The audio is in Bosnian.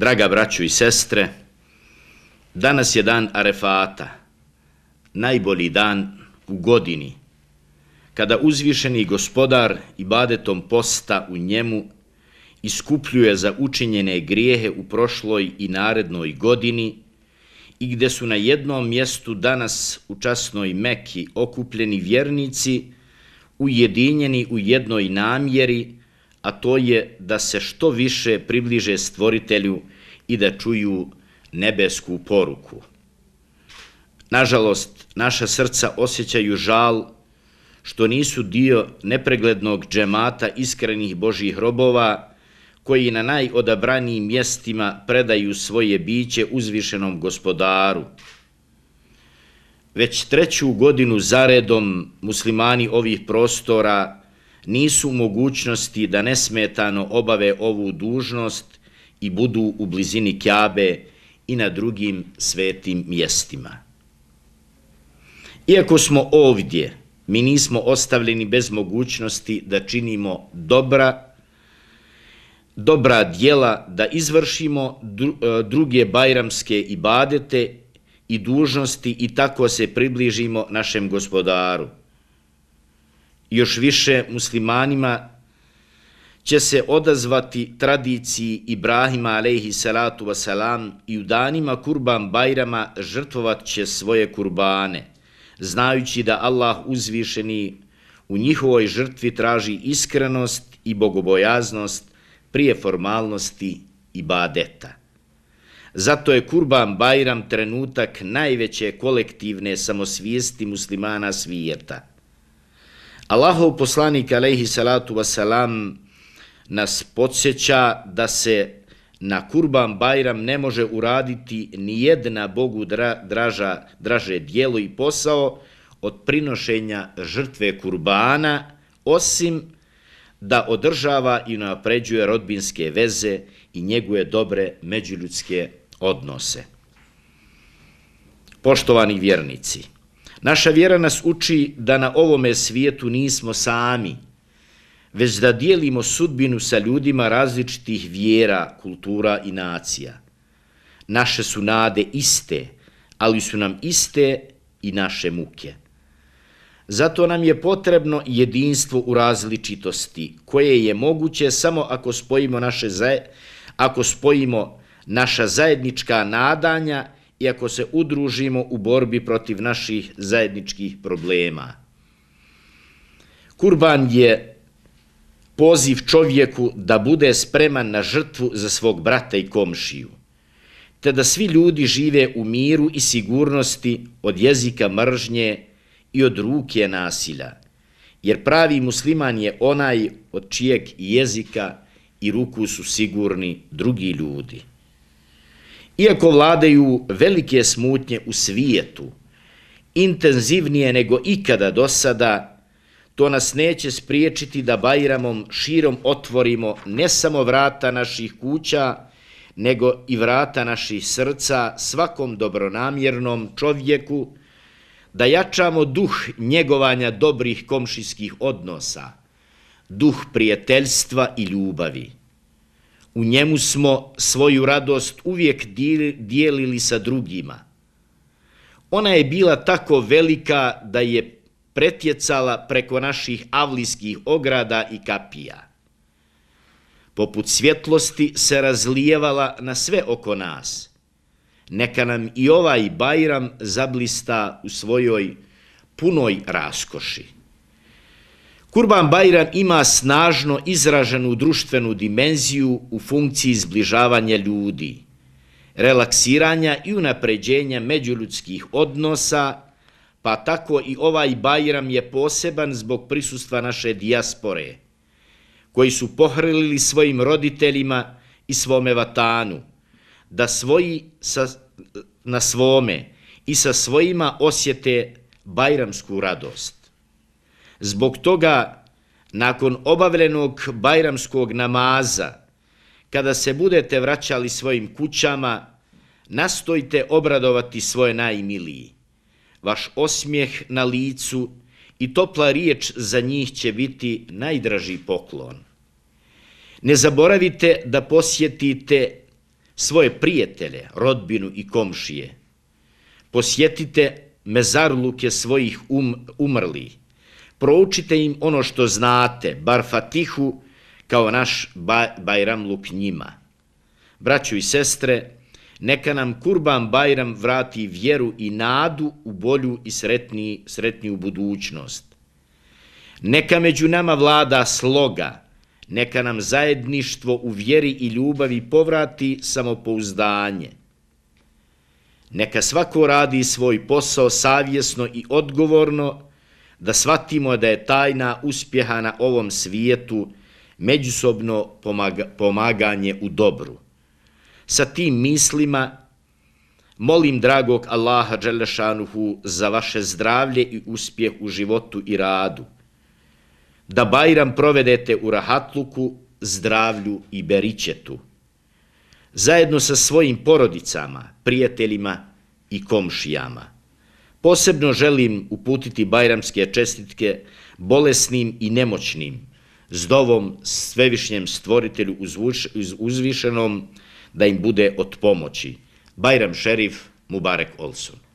Draga braću i sestre, danas je dan Arefata, najbolji dan u godini, kada uzvišeni gospodar i badetom posta u njemu iskupljuje za učinjene grijehe u prošloj i narednoj godini i gde su na jednom mjestu danas u časnoj Meki okupljeni vjernici ujedinjeni u jednoj namjeri, a to je da se što više približe stvoritelju i da čuju nebesku poruku. Nažalost, naša srca osjećaju žal što nisu dio nepreglednog džemata iskrenih Božih robova koji na najodabranijim mjestima predaju svoje biće uzvišenom gospodaru. Već treću godinu zaredom muslimani ovih prostora nisu mogućnosti da nesmetano obave ovu dužnost i budu u blizini Kjabe i na drugim svetim mjestima. Iako smo ovdje, mi nismo ostavljeni bez mogućnosti da činimo dobra, dobra dijela, da izvršimo e, druge bajramske ibadete i dužnosti i tako se približimo našem gospodaru – još više muslimanima će se odazvati tradiciji Ibrahima alejhi salatu wasalam i u danima kurban bajrama žrtvovat će svoje kurbane, znajući da Allah uzvišeni u njihovoj žrtvi traži iskrenost i bogobojaznost prije formalnosti i badeta. Zato je kurban bajram trenutak najveće kolektivne samosvijesti muslimana svijeta – Allahov poslanik alejhi salatu vesselam nas podsjeća da se na Kurban Bajram ne može uraditi ni jedna Bogu draža, draže dijelo i posao od prinošenja žrtve Kurbana, osim da održava i napređuje rodbinske veze i njeguje dobre međuljudske odnose. Poštovani vjernici, Naša vjera nas uči da na ovome svijetu nismo sami, već da dijelimo sudbinu sa ljudima različitih vjera, kultura i nacija. Naše su nade iste, ali su nam iste i naše muke. Zato nam je potrebno jedinstvo u različitosti, koje je moguće samo ako spojimo naše zaje, ako spojimo naša zajednička nadanja i ako se udružimo u borbi protiv naših zajedničkih problema. Kurban je poziv čovjeku da bude spreman na žrtvu za svog brata i komšiju, te da svi ljudi žive u miru i sigurnosti od jezika mržnje i od ruke nasilja, jer pravi musliman je onaj od čijeg jezika i ruku su sigurni drugi ljudi. Iako vladaju velike smutnje u svijetu, intenzivnije nego ikada do sada, to nas neće spriječiti da Bajramom širom otvorimo ne samo vrata naših kuća, nego i vrata naših srca svakom dobronamjernom čovjeku, da jačamo duh njegovanja dobrih komšijskih odnosa, duh prijateljstva i ljubavi. U njemu smo svoju radost uvijek dijelili sa drugima. Ona je bila tako velika da je pretjecala preko naših avlijskih ograda i kapija. Poput svjetlosti se razlijevala na sve oko nas. Neka nam i ovaj Bajram zablista u svojoj punoj raskoši. Kurban Bajram ima snažno izraženu društvenu dimenziju u funkciji zbližavanja ljudi, relaksiranja i unapređenja međuljudskih odnosa, pa tako i ovaj Bajram je poseban zbog prisustva naše dijaspore, koji su pohrlili svojim roditeljima i svome vatanu, da svoji sa, na svome i sa svojima osjete bajramsku radost. Zbog toga, nakon obavljenog bajramskog namaza, kada se budete vraćali svojim kućama, nastojte obradovati svoje najmiliji. Vaš osmijeh na licu i topla riječ za njih će biti najdraži poklon. Ne zaboravite da posjetite svoje prijatelje, rodbinu i komšije. Posjetite mezarluke svojih um, umrlih proučite im ono što znate, bar fatihu, kao naš Bajram Luk njima. Braću i sestre, neka nam Kurban Bajram vrati vjeru i nadu u bolju i sretniji, sretniju budućnost. Neka među nama vlada sloga, neka nam zajedništvo u vjeri i ljubavi povrati samopouzdanje. Neka svako radi svoj posao savjesno i odgovorno, da shvatimo da je tajna uspjeha na ovom svijetu međusobno pomaga, pomaganje u dobru. Sa tim mislima molim dragog Allaha Đelešanuhu za vaše zdravlje i uspjeh u životu i radu, da Bajram provedete u rahatluku, zdravlju i beričetu, zajedno sa svojim porodicama, prijateljima i komšijama. Posebno želim uputiti bajramske čestitke bolesnim i nemoćnim, zdovom svevišnjem stvoritelju uzvišenom da im bude od pomoći. Bajram šerif Mubarek Olson.